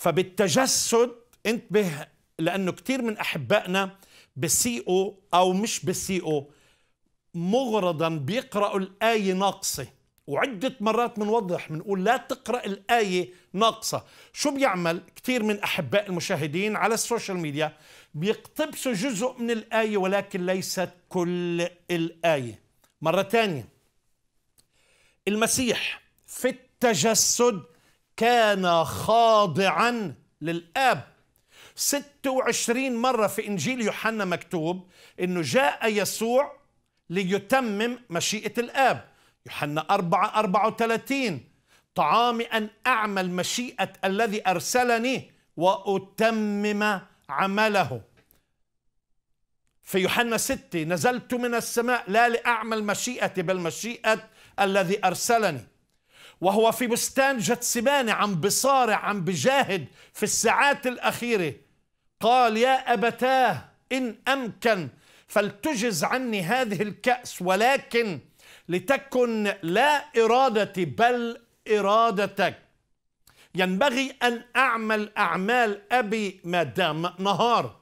فبالتجسد انتبه لانه كثير من احبائنا بسيئوا او مش بسيئوا مغرضا بيقرأوا الآية ناقصة وعدة مرات بنوضح بنقول لا تقرأ الآية ناقصة شو بيعمل كثير من أحباء المشاهدين على السوشيال ميديا بيقتبسوا جزء من الآية ولكن ليست كل الآية مرة ثانية المسيح في التجسد كان خاضعا للاب 26 مره في انجيل يوحنا مكتوب انه جاء يسوع ليتمم مشيئه الاب يوحنا 4 34 طعامي ان اعمل مشيئه الذي ارسلني واتمم عمله في يوحنا 6 نزلت من السماء لا لاعمل مشيئتي بل مشيئه الذي ارسلني وهو في بستان جتسماني عم بصارع عم بجاهد في الساعات الأخيرة قال يا أبتاه إن أمكن فلتجز عني هذه الكأس ولكن لتكن لا إرادتي بل إرادتك ينبغي أن أعمل أعمال أبي ما دام نهار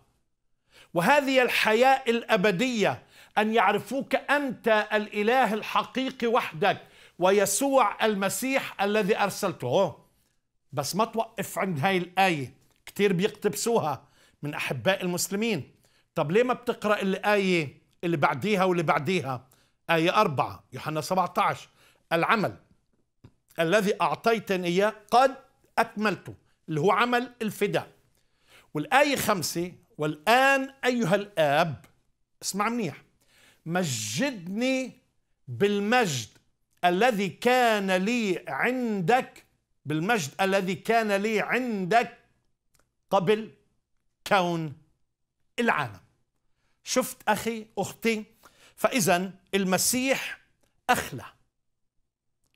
وهذه الحياة الأبدية أن يعرفوك أنت الإله الحقيقي وحدك ويسوع المسيح الذي أرسلته بس ما توقف عند هاي الآية كتير بيقتبسوها من أحباء المسلمين طب ليه ما بتقرأ الآية اللي بعديها واللي بعديها آية أربعة يوحنا 17 العمل الذي أعطيتني إياه قد أكملته اللي هو عمل الفداء والآية خمسة والآن أيها الآب اسمع منيح مجدني بالمجد الذي كان لي عندك بالمجد الذي كان لي عندك قبل كون العالم شفت أخي أختي فإذا المسيح أخلى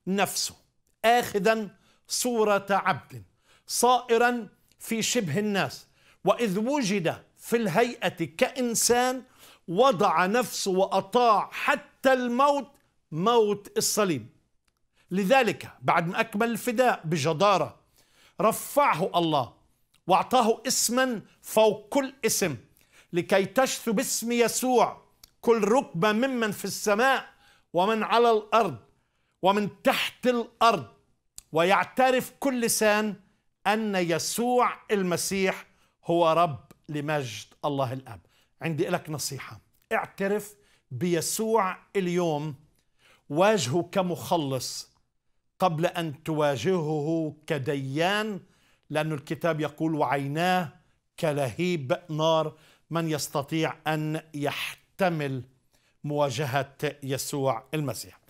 نفسه آخذا صورة عبد صائرا في شبه الناس وإذ وجد في الهيئة كإنسان وضع نفسه وأطاع حتى الموت موت الصليب لذلك بعد ما أكمل الفداء بجدارة رفعه الله واعطاه اسما فوق كل اسم لكي تشث باسم يسوع كل ركبه ممن في السماء ومن على الارض ومن تحت الارض ويعترف كل لسان ان يسوع المسيح هو رب لمجد الله الاب عندي لك نصيحه اعترف بيسوع اليوم واجهه كمخلص قبل أن تواجهه كديان لأن الكتاب يقول وعيناه كلهيب نار من يستطيع أن يحتمل مواجهة يسوع المسيح